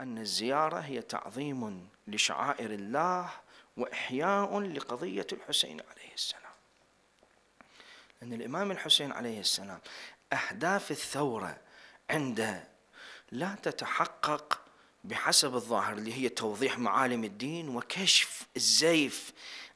أن الزيارة هي تعظيم لشعائر الله وإحياء لقضية الحسين عليه السلام أن الإمام الحسين عليه السلام أهداف الثورة عنده لا تتحقق بحسب الظاهر اللي هي توضيح معالم الدين وكشف الزيف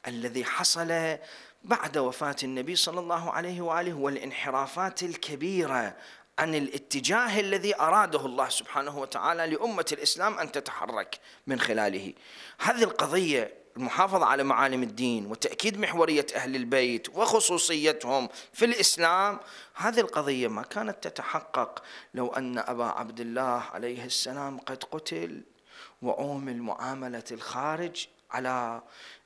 الذي حصل بعد وفاة النبي صلى الله عليه وآله والانحرافات الكبيرة عن الاتجاه الذي أراده الله سبحانه وتعالى لأمة الإسلام أن تتحرك من خلاله هذه القضية المحافظة على معالم الدين وتأكيد محورية أهل البيت وخصوصيتهم في الإسلام هذه القضية ما كانت تتحقق لو أن أبا عبد الله عليه السلام قد قتل وعومل معاملة الخارج على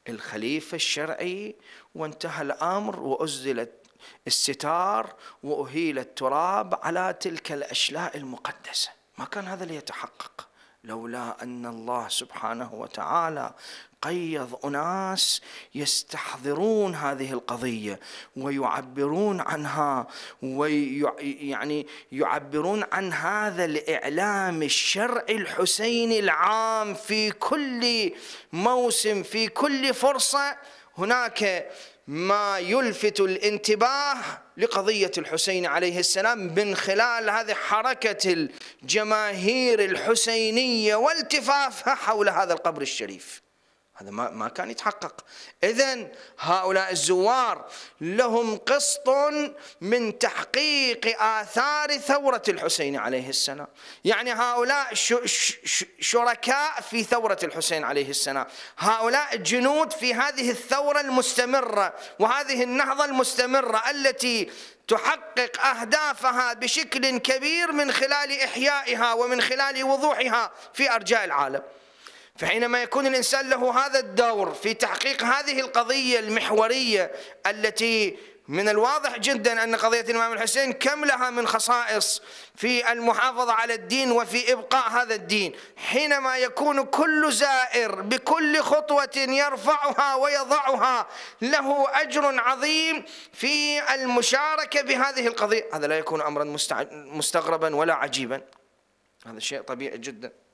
الخليفة الشرعي وانتهى الأمر وأزلت الستار وأهيل التراب على تلك الأشلاء المقدسة ما كان هذا ليتحقق لولا أن الله سبحانه وتعالى قيض أناس يستحضرون هذه القضية ويعبرون عنها ويعني يعبرون عن هذا الإعلام الشرعي الحسيني العام في كل موسم في كل فرصة هناك ما يلفت الانتباه لقضية الحسين عليه السلام من خلال هذه حركة الجماهير الحسينية والتفافها حول هذا القبر الشريف هذا ما ما كان يتحقق اذا هؤلاء الزوار لهم قسط من تحقيق اثار ثوره الحسين عليه السلام يعني هؤلاء شركاء في ثوره الحسين عليه السلام هؤلاء جنود في هذه الثوره المستمره وهذه النهضه المستمره التي تحقق اهدافها بشكل كبير من خلال احيائها ومن خلال وضوحها في ارجاء العالم فحينما يكون الإنسان له هذا الدور في تحقيق هذه القضية المحورية التي من الواضح جدا أن قضية الإمام الحسين كم لها من خصائص في المحافظة على الدين وفي إبقاء هذا الدين حينما يكون كل زائر بكل خطوة يرفعها ويضعها له أجر عظيم في المشاركة بهذه القضية هذا لا يكون أمرا مستغربا ولا عجيبا هذا شيء طبيعي جدا